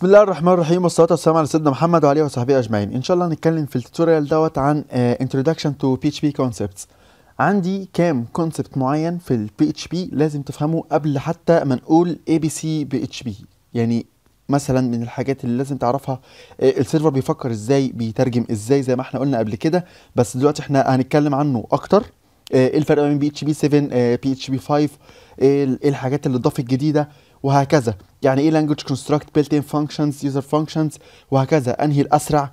بسم الله الرحمن الرحيم والصلاه والسلام على سيدنا محمد وعليه وصحبه اجمعين ان شاء الله هنتكلم في التوتوريال دوت عن انتروداكشن تو بي اتش بي عندي كام كونسبت معين في البي اتش بي لازم تفهمه قبل حتى ما نقول اي بي سي بي اتش بي يعني مثلا من الحاجات اللي لازم تعرفها آه، السيرفر بيفكر ازاي بيترجم ازاي زي ما احنا قلنا قبل كده بس دلوقتي احنا هنتكلم عنه اكتر آه، ايه الفرق بين بي اتش بي 7 بي اتش بي 5 ايه الحاجات اللي اتضافت جديده وهكذا يعني ايه لانجوج كونستراكت built ان فانكشنز يوزر فانكشنز وهكذا انهي الاسرع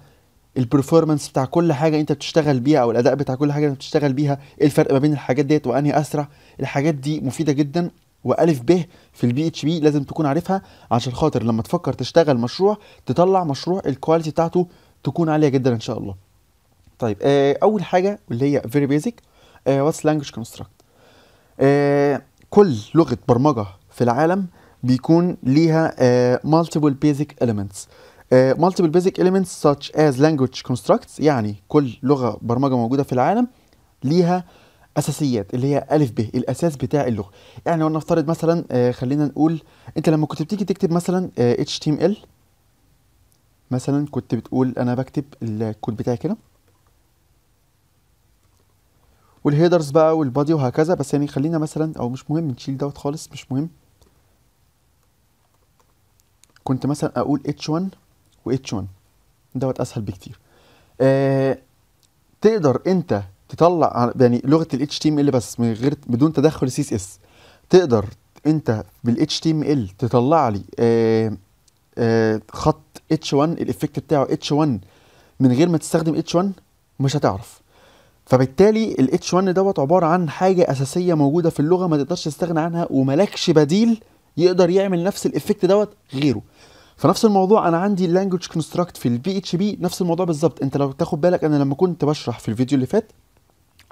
البرفورمانس بتاع كل حاجه انت بتشتغل بيها او الاداء بتاع كل حاجه انت بتشتغل بيها ايه الفرق ما بين الحاجات ديت وانهي اسرع الحاجات دي مفيده جدا والف ب في البي اتش بي لازم تكون عارفها عشان خاطر لما تفكر تشتغل مشروع تطلع مشروع الكواليتي بتاعته تكون عاليه جدا ان شاء الله طيب آه اول حاجه واللي هي فيري بيزك واتس لانجوج كونستراكت كل لغه برمجه في العالم بيكون ليها مالتيبل بيزك اليمنتس مالتيبل بيزك اليمنتس such as language constructs يعني كل لغه برمجه موجوده في العالم ليها اساسيات اللي هي الف ب الاساس بتاع اللغه يعني لو نفترض مثلا آه خلينا نقول انت لما كنت بتيجي تكتب مثلا آه، ام HTML مثلا كنت بتقول انا بكتب الكود بتاعي كده والهيدرز بقى والبادي وهكذا بس يعني خلينا مثلا او مش مهم نشيل دوت خالص مش مهم كنت مثلا اقول اتش 1 واتش 1 دوت اسهل بكتير آه تقدر انت تطلع يعني لغه الاتش تي ال بس من غير بدون تدخل سي اس اس تقدر انت بالاتش تي ام ال تطلع لي آه آه خط اتش 1 الافكت بتاعه اتش 1 من غير ما تستخدم اتش 1 مش هتعرف فبالتالي الاتش 1 دوت عباره عن حاجه اساسيه موجوده في اللغه ما تقدرش تستغنى عنها وملكش بديل يقدر يعمل نفس الايفكت دوت غيره فنفس الموضوع انا عندي اللانجوج كونستراكت في البي اتش بي نفس الموضوع بالظبط انت لو تاخد بالك انا لما كنت بشرح في الفيديو اللي فات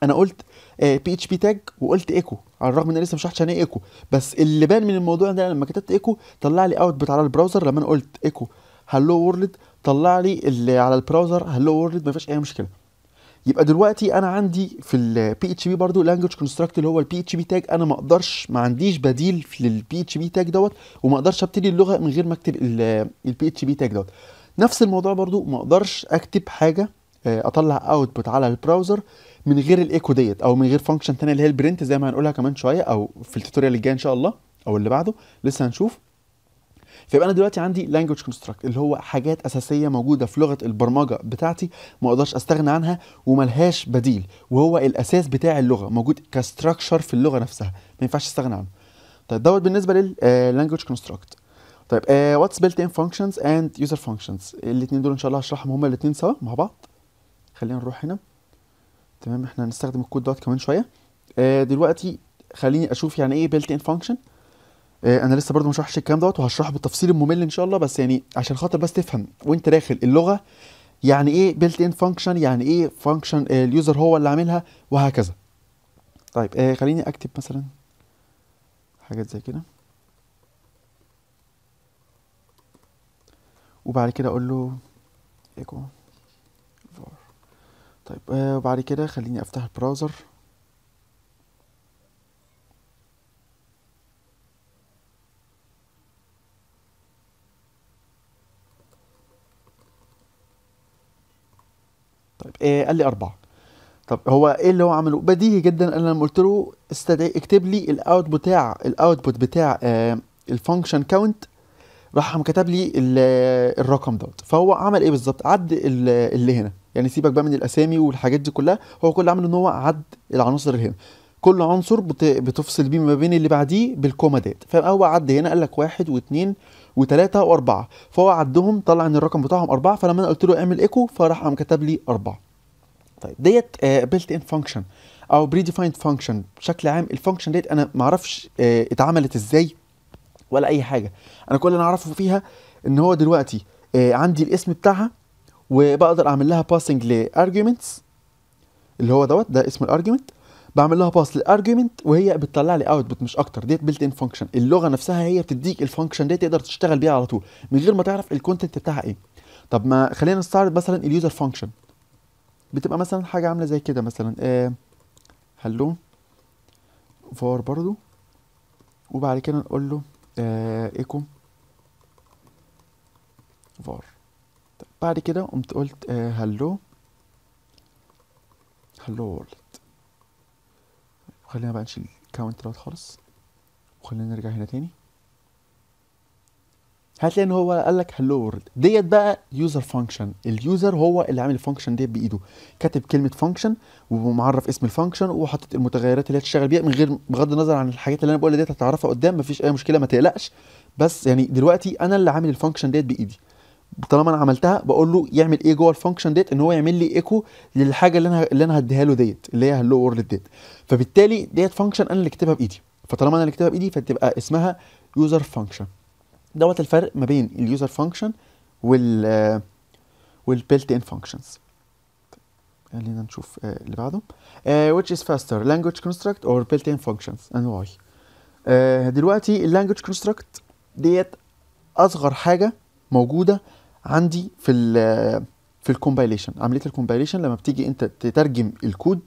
انا قلت بي اتش بي تاج وقلت ايكو على الرغم ان انا لسه مش شرحتش يعني ايه ايكو بس اللي بان من الموضوع ده لما كتبت ايكو طلع لي اوتبوت على البراوزر لما انا قلت ايكو هلو وورلد طلع لي اللي على البراوزر هلو وورلد ما فيش اي مشكله يبقى دلوقتي انا عندي في البي اتش بي برضو لانجوج كونستراكت اللي هو البي اتش بي تاج انا ما اقدرش ما عنديش بديل للبي اتش بي تاج دوت وما اقدرش ابتدي اللغه من غير ما اكتب البي اتش بي تاج دوت نفس الموضوع برضو ما اقدرش اكتب حاجه آه، اطلع اوتبوت على البراوزر من غير الايكو ديت او من غير فانكشن ثانيه اللي هي البرنت زي ما هنقولها كمان شويه او في التوتوريال الجاي ان شاء الله او اللي بعده لسه هنشوف فيبقى انا دلوقتي عندي لانجوج كونستراكت اللي هو حاجات اساسيه موجوده في لغه البرمجه بتاعتي ما اقدرش استغنى عنها وملهاش بديل وهو الاساس بتاع اللغه موجود كاستراكشر في اللغه نفسها ما ينفعش استغنى عنه طيب دوت بالنسبه لللانجوج آه، كونستراكت طيب واتس بيلت ان فانكشنز اند يوزر فانكشنز الاثنين دول ان شاء الله هشرحهم هما الاثنين سوا مع بعض خلينا نروح هنا تمام احنا هنستخدم الكود دوت كمان شويه آه، دلوقتي خليني اشوف يعني ايه بيلت ان فانكشن آه، انا لسه برضو ما هشرح الكلام دوت وهشرحه بالتفصيل الممل ان شاء الله بس يعني عشان خاطر بس تفهم وانت داخل اللغه يعني ايه بيلت ان فانكشن يعني ايه فانكشن آه، اليوزر هو اللي عاملها وهكذا طيب آه خليني اكتب مثلا حاجات زي كده وبعد كده اقول له ايكو طيب آه وبعد كده خليني افتح البراوزر إيه قال لي اربعه طب هو ايه اللي هو عمله بديهي جدا انا لما قلت له استدعي اكتب لي الاوت بتاع الاوتبوت بتاع آه، الفانكشن كاونت راح كتب لي الرقم دوت فهو عمل ايه بالظبط عد اللي هنا يعني سيبك بقى من الاسامي والحاجات دي كلها هو كل اللي عمله ان هو عد العناصر اللي هنا كل عنصر بتفصل بيه ما بين اللي بعديه بالكوما ديت فهو عد هنا قال لك واحد واثنين وثلاثة وأربعة فهو عدهم طلع إن الرقم بتاعهم أربعة فلما أنا قلت له اعمل إيكو فراح قام كتب لي أربعة طيب ديت بيلت ان فانكشن او بري ديفايند فانكشن بشكل عام الفانكشن ديت انا ما اعرفش آه، اتعملت ازاي ولا اي حاجه انا كل اللي اعرفه فيها ان هو دلوقتي آه، عندي الاسم بتاعها وبقدر اعمل لها باسنج لارجيومنتس اللي هو دوت ده اسم الارجيومنت بعمل لها باس للارجيومنت وهي بتطلع لي اوتبوت مش اكتر ديت بيلت ان فانكشن اللغه نفسها هي بتديك الفانكشن دي تقدر تشتغل بيها على طول من غير ما تعرف الكونتنت بتاعها ايه طب ما خلينا نستعرض مثلا اليوزر فانكشن بتبقى مثلا حاجه عامله زي كده مثلا آه هلو فار برضو وبعد كده نقول له آه ايكو فار طيب، بعد كده قمت قلت آه هلو هلو وورلد خلينا بقى نشيل الكاونت دوت خالص وخلينا نرجع هنا تاني هتلاقي ان هو قال لك هلو وورد ديت بقى يوزر فانكشن اليوزر هو اللي عامل الفانكشن ديت بايده كاتب كلمه فانكشن ومعرف اسم الفانكشن وحاطط المتغيرات اللي هتشتغل بيها من غير بغض النظر عن الحاجات اللي انا بقولها ديت هتعرفها قدام مفيش اي مشكله ما تقلقش بس يعني دلوقتي انا اللي عامل الفانكشن ديت بايدي طالما انا عملتها بقول له يعمل ايه جوه الفانكشن ديت ان هو يعمل لي ايكو للحاجه اللي انا اللي انا هديها له ديت اللي هي هلو وورلد ديت فبالتالي ديت فانكشن انا اللي كاتبها بايدي فطالما انا اللي كاتبها بايدي فتبقى اسمها يوزر فانكشن دوت الفرق ما بين اليوزر فانكشن وال والبيلت ان فانكشنز خلينا نشوف آه، اللي بعده uh, which is faster language construct or built in functions and why uh, دلوقتي language construct ديت اصغر حاجه موجوده عندي في ال في الكومبايليشن عمليه الكومبايليشن لما بتيجي انت تترجم الكود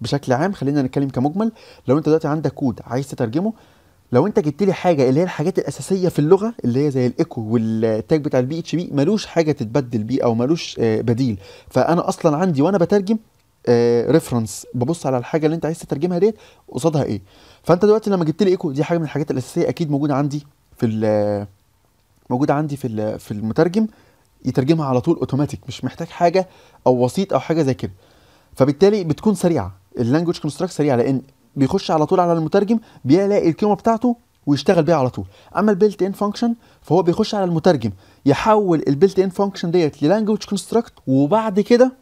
بشكل عام خلينا نتكلم كمجمل لو انت دلوقتي عندك كود عايز تترجمه لو انت جبت لي حاجه اللي هي الحاجات الاساسيه في اللغه اللي هي زي الايكو والتاج بتاع البي اتش بي ملوش حاجه تتبدل بيه او ملوش آه، بديل فانا اصلا عندي وانا بترجم ريفرنس آه، ببص على الحاجه اللي انت عايز تترجمها ديت قصادها ايه فانت دلوقتي لما جبت لي ايكو دي حاجه من الحاجات الاساسيه اكيد موجوده عندي في موجوده عندي في في المترجم يترجمها على طول اوتوماتيك مش محتاج حاجه او وسيط او حاجه زي كده فبالتالي بتكون سريعه اللانجوج كونستراكت سريعه لان بيخش على طول على المترجم بيلاقي القيمه بتاعته ويشتغل بيها على طول اما البيلت ان فانكشن فهو بيخش على المترجم يحول البيلت ان فانكشن ديت للانجوج كونستراكت وبعد كده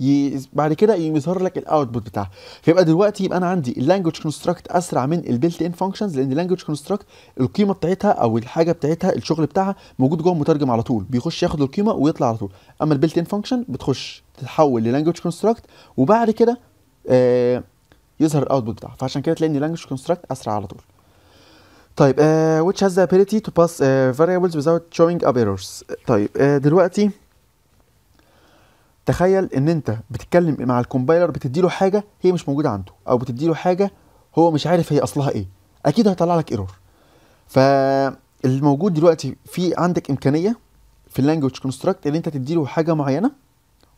ي... بعد كده يظهر لك الاوتبوت بتاعها فيبقى دلوقتي يبقى انا عندي اللانجوج كونستراكت اسرع من البيلت ان فانكشنز لان اللانجوج كونستراكت القيمه بتاعتها او الحاجه بتاعتها الشغل بتاعها موجود جوه المترجم على طول بيخش ياخد القيمه ويطلع على طول اما البيلت ان فانكشن بتخش تتحول للانجوج كونستراكت وبعد كده آه يظهر الاوتبوت بتاعها فعشان كده تلاقي ان لانجوج كونستراكت اسرع على طول طيب uh, which has the ability to pass uh, variables without showing up errors طيب uh, دلوقتي تخيل ان انت بتتكلم مع الكومبايلر له حاجه هي مش موجوده عنده او بتدي له حاجه هو مش عارف هي اصلها ايه اكيد هيطلع لك ايرور فالموجود دلوقتي في عندك امكانيه في اللانجوج كونستراكت ان انت تدي له حاجه معينه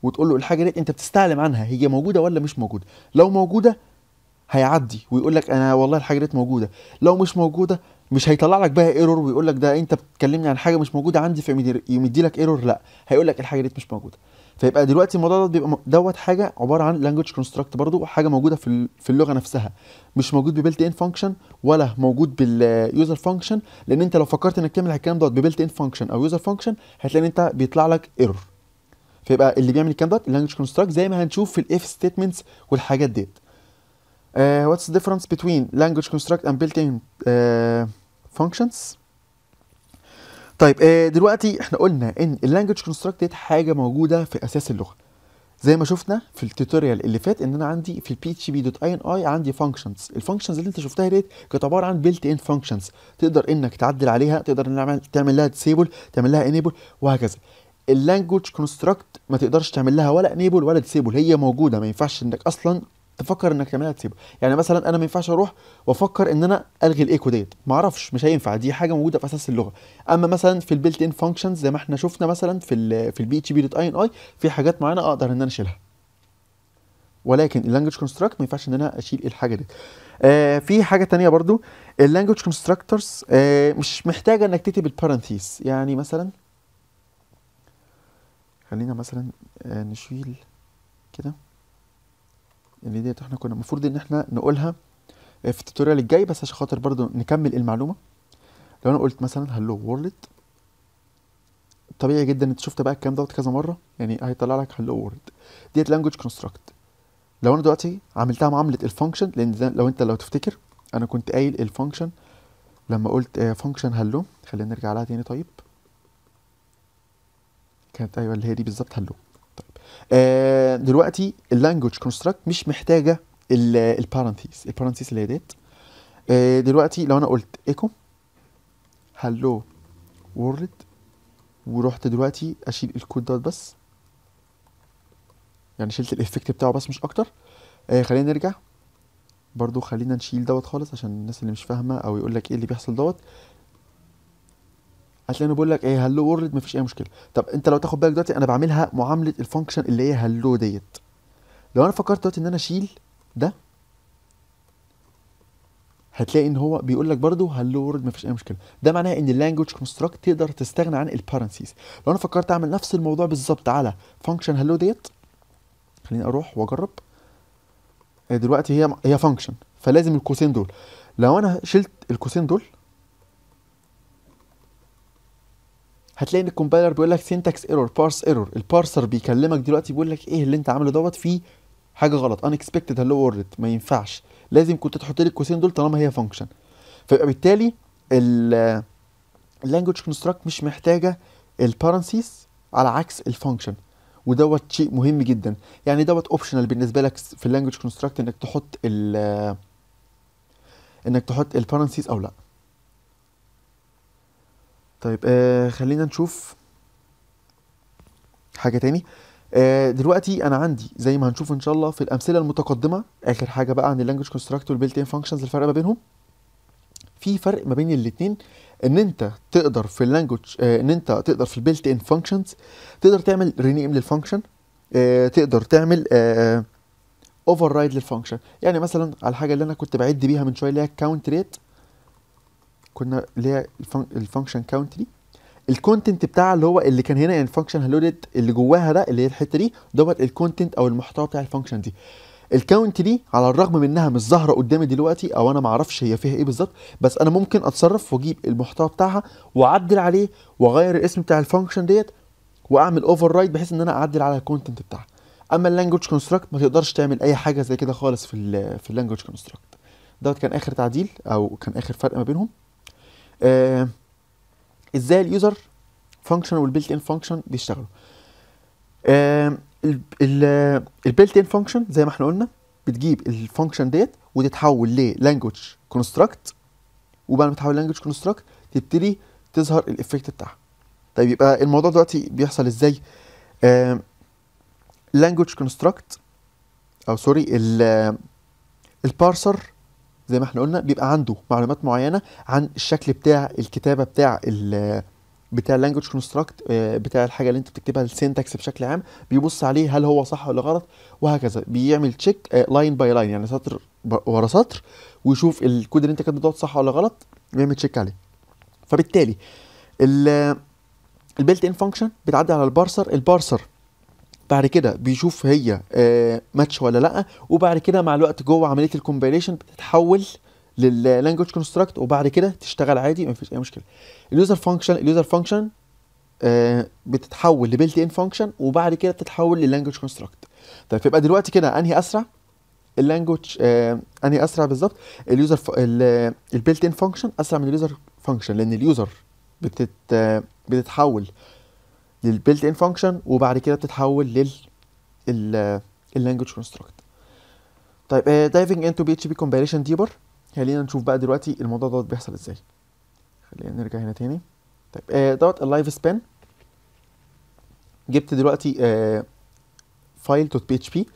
وتقول له الحاجه دي انت بتستعلم عنها هي موجوده ولا مش موجوده لو موجوده هيعدي ويقول لك انا والله الحاجه ديت موجوده لو مش موجوده مش هيطلع لك بقى ايرور ويقول لك ده انت بتكلمني عن حاجه مش موجوده عندي فيمدي لك ايرور لا هيقول لك الحاجه ديت مش موجوده فيبقى دلوقتي الموضوع ده بيبقى دوت حاجه عباره عن لانجوج كونستراكت برضو حاجه موجوده في في اللغه نفسها مش موجود ببلت ان فانكشن ولا موجود باليوزر فانكشن لان انت لو فكرت انك تعمل الكلام دوت ببلت ان فانكشن او يوزر فانكشن هتلاقي ان انت بيطلع لك ايرور فيبقى اللي بيعمل الكلام دوت لانجوج كونستراكت زي ما هنشوف في الاف ستيتمنتس والحاجات ديت Uh, what's the difference between language construct and built-in uh, functions؟ طيب uh, دلوقتي احنا قلنا ان اللانجوج كونستراكت ديت حاجه موجوده في اساس اللغه زي ما شفنا في التوتوريال اللي فات ان انا عندي في البي اتش بي دوت اي ان اي عندي فانكشنز الفانكشنز اللي انت شفتها ديت كانت عباره عن بيلت ان فانكشنز تقدر انك تعدل عليها تقدر انك تعمل لها ديسيبل تعمل لها انيبل وهكذا اللانجوج كونستراكت ما تقدرش تعمل لها ولا انيبل ولا ديسيبل هي موجوده ما ينفعش انك اصلا تفكر انك تعملها تسيبها يعني مثلا انا ما ينفعش اروح وافكر ان انا الغي الايكو ديت ما اعرفش مش هينفع دي حاجه موجوده في اساس اللغه اما مثلا في البيلت ان فانكشنز زي ما احنا شفنا مثلا في الـ في البي اتش بي دوت اي ان اي في حاجات معينه اقدر ان انا اشيلها ولكن اللانجوج كونستراكت ما ينفعش ان انا اشيل الحاجه دي آه في حاجه تانية برضو اللانجوج كونستراكتورز آه مش محتاجه انك تكتب البارانثيس يعني مثلا خلينا مثلا آه نشيل كده اللي ديت احنا كنا المفروض ان احنا نقولها في التوتوريال الجاي بس عشان خاطر برضو نكمل المعلومه لو انا قلت مثلا هلو وورلد طبيعي جدا انت شفت بقى الكلام دوت كذا مره يعني هيطلع لك هلو وورلد ديت لانجوج كونستراكت لو انا دلوقتي عملتها معامله الفانكشن لان لو انت لو تفتكر انا كنت قايل الفانكشن لما قلت فانكشن آه، هلو خلينا نرجع لها تاني طيب كانت ايوه اللي هي دي بالظبط هلو آه، دلوقتي اللانجوج كونستراكت مش محتاجه البارنتيز البارنتيز اللي هي ديت آه، دلوقتي لو انا قلت ايكو هلو وورلد ورحت دلوقتي اشيل الكود دوت بس يعني شلت الايفكت بتاعه بس مش اكتر آه خلينا نرجع برضو خلينا نشيل دوت خالص عشان الناس اللي مش فاهمه او يقول لك ايه اللي بيحصل دوت هتلاقيني بقول لك ايه هلو وورلد مفيش اي مشكله طب انت لو تاخد بالك دلوقتي انا بعملها معامله الفانكشن اللي هي هلو ديت لو انا فكرت دلوقتي ان انا اشيل ده هتلاقي ان هو بيقول لك برده هلو وورد مفيش اي مشكله ده معناها ان اللانجوج كونستراكت تقدر تستغنى عن البارنسيز لو انا فكرت اعمل نفس الموضوع بالظبط على فانكشن هلو ديت خليني اروح واجرب إيه، دلوقتي هي هي فانكشن فلازم القوسين دول لو انا شلت القوسين دول هتلاقي ان الكومبايلر بيقول لك سينتاكس ايرور بارس ايرور البارسر بيكلمك دلوقتي بيقول لك ايه اللي انت عامله دوت فيه حاجه غلط unexpected هلو world ما ينفعش لازم كنت تحط لي الكوسين دول طالما هي فانكشن فيبقى بالتالي اللانجوج كونستراكت مش محتاجه البارنسيس على عكس الفانكشن ودوت شيء مهم جدا يعني دوت اوبشنال بالنسبه لك في اللانجوج كونستراكت انك تحط ال انك تحط البارنسيس او لا طيب آه خلينا نشوف حاجه تاني آه دلوقتي انا عندي زي ما هنشوف ان شاء الله في الامثله المتقدمه اخر حاجه بقى عن اللانجوج كونستراكت والبيلت ان فانكشنز الفرق ما بينهم في فرق ما بين الاتنين ان انت تقدر في اللانجوج آه ان انت تقدر في البيلت ان فانكشنز تقدر تعمل رينيم للفانكشن آه تقدر تعمل اوفر رايد للفانكشن يعني مثلا على الحاجه اللي انا كنت بعد بيها من شويه اللي هي كاونت ريت كنا اللي هي الفانكشن كاونت دي الكونتنت بتاع اللي هو اللي كان هنا يعني الفانكشن هلودت اللي جواها ده اللي هي الحته دي دوت الكونتنت او المحتوى بتاع الفانكشن دي الكاونت دي على الرغم من انها مش ظاهره قدامي دلوقتي او انا ما اعرفش هي فيها ايه بالظبط بس انا ممكن اتصرف واجيب المحتوى بتاعها واعدل عليه واغير الاسم بتاع الفانكشن ديت واعمل اوفر رايد بحيث ان انا اعدل على الكونتنت بتاعها اما اللانجوج كونستراكت ما تقدرش تعمل اي حاجه زي كده خالص في في اللانجوج كونستراكت دوت كان اخر تعديل او كان اخر فرق ما بينهم آه ازاي اليوزر فانكشن والبيلت ان فانكشن بيشتغلوا آه البيلت ان فانكشن زي ما احنا قلنا بتجيب الفانكشن ديت وتتحول للانجوج كونستراكت وبعد ما تتحول لانجوج كونستراكت تبتدي تظهر الايفكت بتاعها طيب يبقى الموضوع دلوقتي بيحصل ازاي آه كونستراكت او سوري البارسر آه، زي ما احنا قلنا بيبقى عنده معلومات معينه عن الشكل بتاع الكتابه بتاع ال بتاع اللانجوج آه، كونستراكت بتاع الحاجه اللي انت بتكتبها السنتكس بشكل عام بيبص عليه هل هو صح ولا غلط وهكذا بيعمل تشيك لاين باي لاين يعني سطر ورا سطر ويشوف الكود اللي انت كاتبه دوت صح ولا غلط بيعمل تشيك عليه فبالتالي البيلت ان فانكشن بتعدي على البارسر البارسر بعد كده بيشوف هي ماتش آه، ولا لا وبعد كده مع الوقت جوه عمليه الكومبيليشن بتتحول لللانجوج كونستراكت وبعد كده تشتغل عادي ما فيش اي مشكله اليوزر فانكشن اليوزر فانكشن بتتحول لبيلت ان فانكشن وبعد كده بتتحول للانجوج كونستراكت طيب يبقى دلوقتي كده انهي اسرع اللانجوج آه انهي اسرع بالظبط اليوزر ف... البيلت ان فانكشن اسرع من اليوزر فانكشن لان اليوزر بتت آه، بتتحول للبيلت ان فانكشن وبعد كده بتتحول لل اللانجوج كونستراكت طيب دايفنج انتو بي اتش بي كومباريشن ديبر خلينا نشوف بقى دلوقتي الموضوع دوت بيحصل ازاي خلينا نرجع هنا تاني طيب آه، دوت اللايف سبان جبت دلوقتي فايل دوت بي اتش بي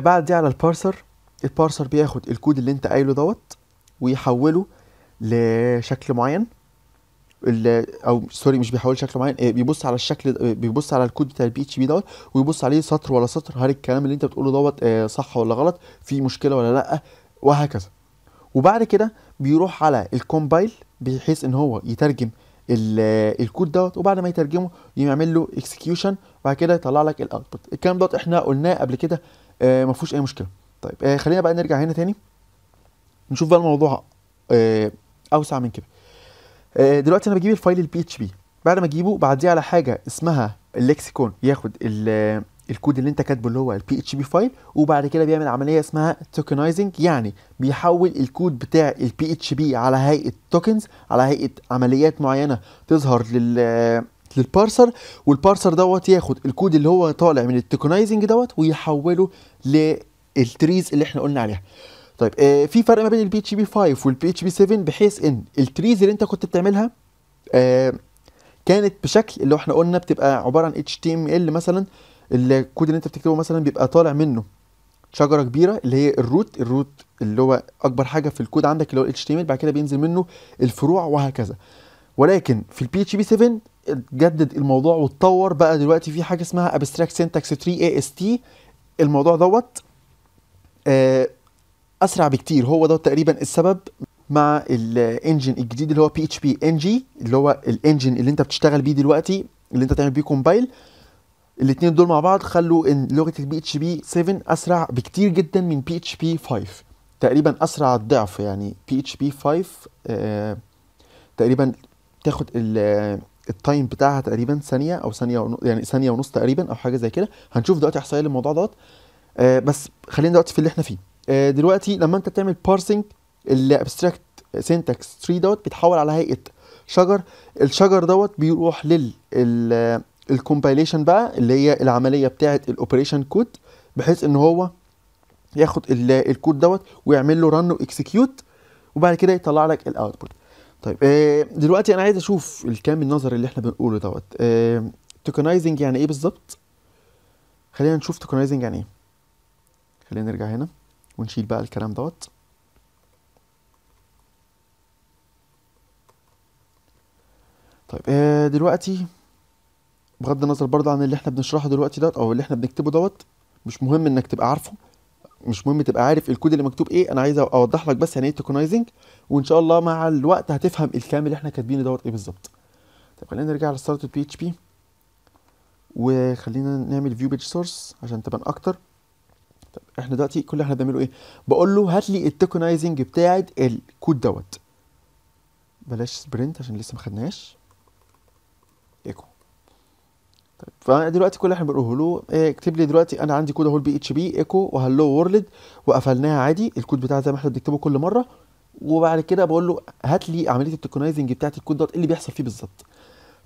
بعد دي على البارسر البارسر بياخد الكود اللي انت قايله دوت ويحوله لشكل معين او سوري مش بيحول شكل معين آه، بيبص على الشكل آه، بيبص على الكود بتاع البي اتش بي دوت ويبص عليه سطر ولا سطر هل الكلام اللي انت بتقوله دوت آه، صح ولا غلط في مشكله ولا لا وهكذا وبعد كده بيروح على الكومبايل بحيث ان هو يترجم الكود دوت وبعد ما يترجمه يعمل له اكسكيوشن وبعد كده يطلع لك الاوتبوت الكلام دوت احنا قلناه قبل كده ما فيهوش اي مشكله طيب خلينا بقى نرجع هنا تاني نشوف بقى الموضوع اوسع من كده آه، دلوقتي انا بجيب الفايل البي اتش بي بعد ما اجيبه بعديه على حاجه اسمها اللكسيكون ياخد الكود اللي انت كاتبه اللي هو البي اتش بي فايل وبعد كده بيعمل عمليه اسمها توكنايزنج يعني بيحول الكود بتاع البي اتش بي على هيئه توكنز على هيئه عمليات معينه تظهر لل للبارسر والبارسر دوت ياخد الكود اللي هو طالع من التوكنايزنج دوت ويحوله للتريز اللي احنا قلنا عليها طيب آه في فرق ما بين البي اتش بي 5 والبي اتش بي 7 بحيث ان التريز اللي انت كنت بتعملها آه كانت بشكل اللي احنا قلنا بتبقى عباره عن اتش تي ام ال مثلا الكود اللي انت بتكتبه مثلا بيبقى طالع منه شجره كبيره اللي هي الروت الروت اللي هو اكبر حاجه في الكود عندك اللي هو الاتش تي ام ال بعد كده بينزل منه الفروع وهكذا ولكن في البي اتش بي 7 اتجدد الموضوع واتطور بقى دلوقتي في حاجه اسمها ابستراكت سينتاكس 3 اي اس تي الموضوع دوت آه اسرع بكتير هو ده تقريبا السبب مع الانجن الجديد اللي هو بي اتش بي ان جي اللي هو الانجن اللي انت بتشتغل بيه دلوقتي اللي انت تعمل بيه كومبايل الاثنين دول مع بعض خلوا ان لغه البي اتش بي 7 اسرع بكتير جدا من بي اتش بي 5 تقريبا اسرع الضعف يعني بي اتش بي 5 آه تقريبا تاخد التايم بتاعها تقريبا ثانيه او ثانيه ونص يعني ثانيه ونص تقريبا او حاجه زي كده هنشوف دلوقتي احصائيه للموضوع دوت آه بس خلينا دلوقتي في اللي احنا فيه آه، دلوقتي لما انت بتعمل بارسنج الابستراكت سينتاكس تري دوت بيتحول على هيئه شجر الشجر دوت بيروح لل الكومبايليشن آه، بقى اللي هي العمليه بتاعه الاوبريشن كود بحيث ان هو ياخد الكود دوت ويعمل له رن واكسكيوت وبعد كده يطلع لك الاوتبوت طيب آه، دلوقتي انا عايز اشوف الكلام النظري اللي احنا بنقوله دوت توكنايزنج يعني ايه بالظبط خلينا نشوف توكنايزنج يعني ايه خلينا نرجع هنا ونشيل بقى الكلام دوت طيب آه، دلوقتي بغض النظر برضه عن اللي احنا بنشرحه دلوقتي دوت او اللي احنا بنكتبه دوت مش مهم انك تبقى عارفه مش مهم تبقى عارف الكود اللي مكتوب ايه انا عايز اوضح لك بس يعني ايه توكنايزنج وان شاء الله مع الوقت هتفهم الكلام اللي احنا كاتبينه دوت ايه بالظبط طيب خلينا نرجع لستارت بي اتش بي وخلينا نعمل فيو بيج سورس عشان تبان اكتر طب احنا دلوقتي كل اللي احنا بنعمله ايه بقول له هات لي التوكنايزنج بتاعت الكود دوت بلاش سبرنت عشان لسه ما خدناش ايكو طيب فدلوقتي كل اللي احنا بنقوله له إيه، اكتب لي دلوقتي انا عندي كود اهو البي اتش بي ايكو وهلو وورلد وقفلناها عادي الكود بتاعها زي ما احنا بنكتبه كل مره وبعد كده بقول له هات لي عمليه التوكنايزنج بتاعت الكود دوت إيه اللي بيحصل فيه بالظبط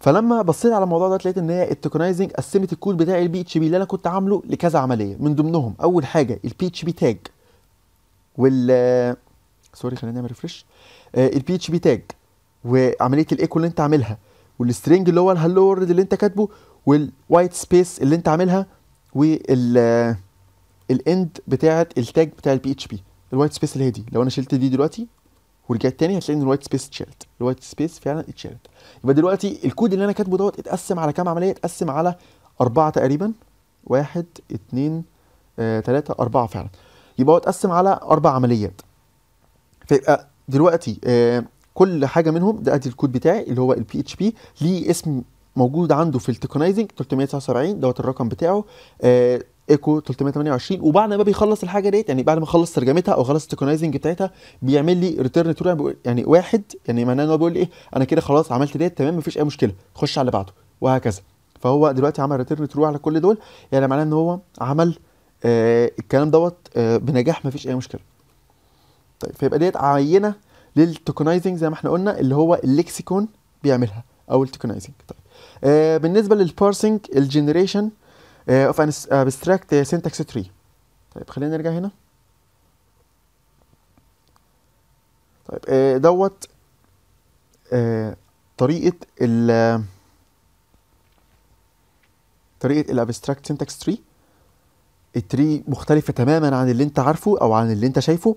فلما بصيت على الموضوع ده لقيت ان هي التوكنايزنج قسمت الكود بتاعي البي اتش بي اللي انا كنت عامله لكذا عمليه من ضمنهم اول حاجه البي اتش بي تاج وال سوري خلينا نعمل ريفرش البي اتش بي تاج وعمليه الايكو اللي انت عاملها والسترنج اللي هو الهلو وورد اللي انت كاتبه والوايت سبيس اللي انت عاملها وال الاند بتاعه التاج بتاع البي اتش بي الوايت سبيس اللي هي دي لو انا شلت دي دلوقتي ورجعت تاني هتلاقي ان الوايت سبيس اتشالت الوايت سبيس فعلا اتشالت يبقى دلوقتي الكود اللي انا كاتبه دوت اتقسم على كام عمليه اتقسم على اربعه تقريبا واحد اتنين آه، تلاتة أربعة فعلا يبقى هو اتقسم على أربع عمليات فيبقى دلوقتي آه، كل حاجة منهم ده أدي الكود بتاعي اللي هو البي اتش بي ليه اسم موجود عنده في التيكونايزنج 379 دوت الرقم بتاعه آه ايكو 328 وبعد ما بيخلص الحاجه ديت يعني بعد ما اخلص ترجمتها او اخلص التكنايزنج بتاعتها بيعمل لي ريتيرن ترو يعني واحد يعني معناه ان هو بيقول لي ايه انا كده خلاص عملت ديت تمام مفيش اي مشكله خش على اللي بعده وهكذا فهو دلوقتي عمل ريتيرن ترو على كل دول يعني معناه ان هو عمل آه الكلام دوت آه بنجاح مفيش اي مشكله طيب فيبقى ديت عينه للتوكنايزنج زي ما احنا قلنا اللي هو الليكسيكون بيعملها او التوكنايزنج طيب آه بالنسبه للبارسنج الجنريشن آه، of an abstract آه، syntax tree طيب خلينا نرجع هنا طيب آه، دوت طريقة ال طريقة الابستراكت سينتاكس تري التري مختلفة تماما عن اللي انت عارفه او عن اللي انت شايفه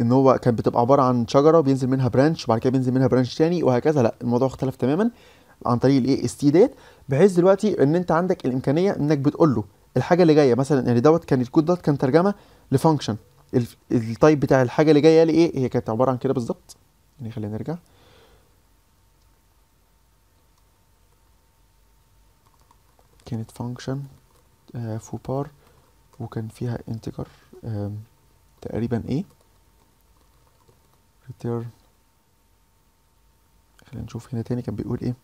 ان هو كانت بتبقى عبارة عن شجرة بينزل منها برانش وبعد كده بينزل منها برانش تاني وهكذا لا الموضوع اختلف تماما عن طريق الاي اس تي ديت بحيث دلوقتي ان انت عندك الامكانيه انك بتقول له الحاجه اللي جايه مثلا يعني دوت كان الكود دوت كان ترجمه لفانكشن التايب بتاع الحاجه اللي جايه لايه هي كانت عباره عن كده بالظبط يعني خلينا نرجع كانت فانكشن فو فوبار وكان فيها انتجر تقريبا ايه ريتيرن خلينا نشوف هنا تاني كان بيقول ايه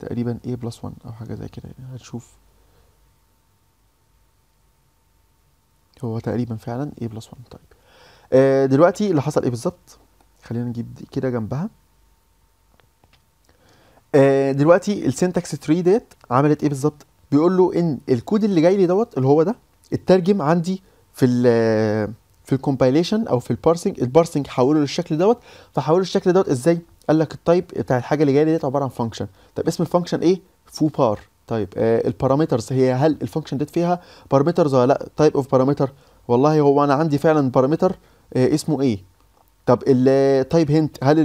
تقريبا A بلس 1 أو حاجة زي كده يعني هنشوف هو تقريبا فعلا A بلس 1 طيب آه دلوقتي اللي حصل ايه بالظبط خلينا نجيب دي كده جنبها آه دلوقتي السنتكس تري ديت عملت ايه بالظبط بيقول له ان الكود اللي جاي لي دوت اللي هو ده اترجم عندي في الـ في الكومبايليشن او في البارسنج البارسنج حوله للشكل دوت فحوله للشكل دوت ازاي قال لك التايب بتاع الحاجه اللي جايه ديت عباره عن فانكشن طب اسم الفانكشن ايه فو بار طيب آه البارامترز هي هل الفانكشن ديت فيها بارامترز ولا لا تايب اوف بارامتر والله هو انا عندي فعلا بارامتر آه اسمه ايه طب التايب هنت هل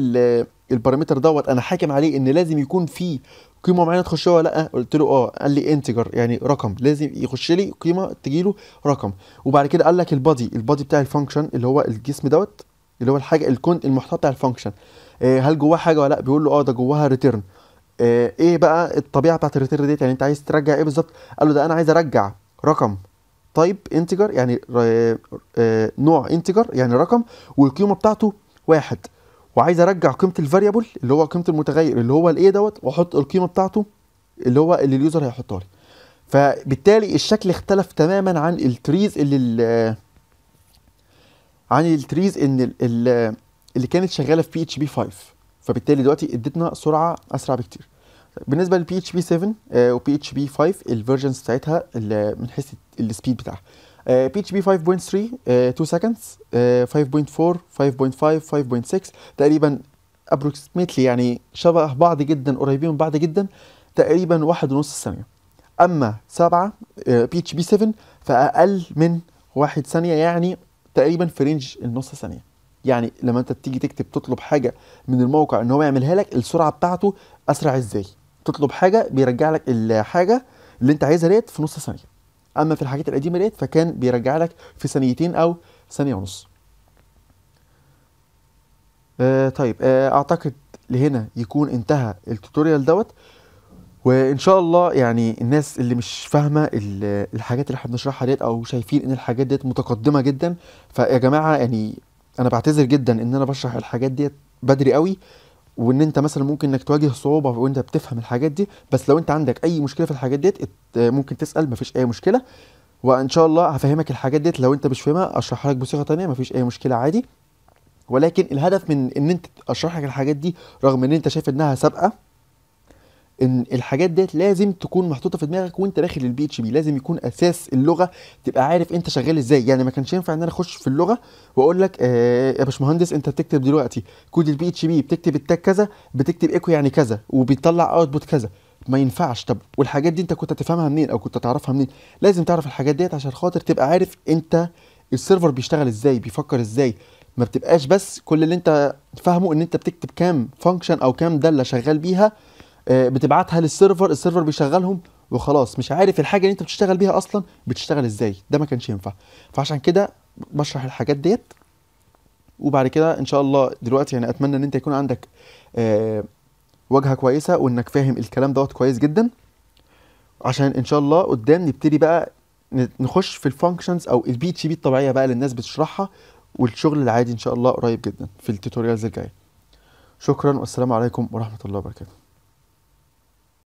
البارامتر دوت انا حاكم عليه ان لازم يكون فيه قيمه معينه تخش ولا لا قلت له اه قال لي انتجر يعني رقم لازم يخش لي قيمه تجيله رقم وبعد كده قال لك البادي البادي بتاع الفانكشن اللي هو الجسم دوت اللي هو الحاجه الكونت المحتوى بتاع الفانكشن آه، هل جواها حاجه ولا لا بيقول له اه ده جواها آه، ريتيرن ايه بقى الطبيعه بتاعت الريتيرن ديت يعني انت عايز ترجع ايه بالظبط قال له ده انا عايز ارجع رقم تايب انتجر يعني آه، نوع انتجر يعني رقم والقيمه بتاعته واحد وعايز ارجع قيمه الفاريبل اللي هو قيمه المتغير اللي هو الايه دوت واحط القيمه بتاعته اللي هو اللي اليوزر هيحطها لي فبالتالي الشكل اختلف تماما عن التريز اللي عن التريز ان اللي كانت شغاله في بي اتش بي 5 فبالتالي دلوقتي ادتنا سرعه اسرع بكتير بالنسبه للبي اتش بي 7 وبي اتش بي 5 الفيرجنز بتاعتها من حيث السبيد بتاعها بي اتش بي 5.3 2 سكندز 5.4 5.5 5.6 تقريبا ابروكسيمتلي يعني شبه بعض جدا قريبين من بعض جدا تقريبا واحد ونص ثانيه اما 7 بي اتش بي 7 فاقل من واحد ثانيه يعني تقريبا في رينج النص ثانيه يعني لما انت بتيجي تكتب تطلب حاجه من الموقع ان هو يعملها لك السرعه بتاعته اسرع ازاي تطلب حاجه بيرجع لك الحاجه اللي انت عايزها ديت في نص ثانيه اما في الحاجات القديمه ديت فكان بيرجع لك في ثانيتين او ثانيه ونص آه طيب آه اعتقد لهنا يكون انتهى التوتوريال دوت وان شاء الله يعني الناس اللي مش فاهمه الحاجات اللي احنا بنشرحها ديت او شايفين ان الحاجات ديت متقدمه جدا فيا جماعه يعني انا بعتذر جدا ان انا بشرح الحاجات ديت بدري قوي وان انت مثلا ممكن انك تواجه صعوبه وانت بتفهم الحاجات دي بس لو انت عندك اي مشكله في الحاجات ديت ممكن تسال مفيش اي مشكله وان شاء الله هفهمك الحاجات ديت لو انت مش فاهمها اشرحها لك بصيغه تانية مفيش اي مشكله عادي ولكن الهدف من ان انت اشرح لك الحاجات دي رغم ان انت شايف انها سابقه ان الحاجات ديت لازم تكون محطوطه في دماغك وانت داخل البي اتش بي لازم يكون اساس اللغه تبقى عارف انت شغال ازاي يعني ما كانش ينفع ان انا اخش في اللغه واقول لك آه يا باشمهندس انت بتكتب دلوقتي كود البي اتش بي بتكتب التاج كذا بتكتب ايكو يعني كذا وبيطلع اوتبوت كذا ما ينفعش طب والحاجات دي انت كنت هتفهمها منين او كنت هتعرفها منين لازم تعرف الحاجات ديت عشان خاطر تبقى عارف انت السيرفر بيشتغل ازاي بيفكر ازاي ما بتبقاش بس كل اللي انت فاهمه ان انت بتكتب كام فانكشن او كام داله شغال بيها آه، بتبعتها للسيرفر السيرفر بيشغلهم وخلاص مش عارف الحاجه اللي انت بتشتغل بيها اصلا بتشتغل ازاي ده ما كانش ينفع فعشان كده بشرح الحاجات ديت وبعد كده ان شاء الله دلوقتي يعني اتمنى ان انت يكون عندك آه، واجهه كويسه وانك فاهم الكلام دوت كويس جدا عشان ان شاء الله قدام نبتدي بقى نخش في الفانكشنز او البي اتش بي الطبيعيه بقى اللي الناس بتشرحها والشغل العادي ان شاء الله قريب جدا في التوتوريالز الجايه شكرا والسلام عليكم ورحمه الله وبركاته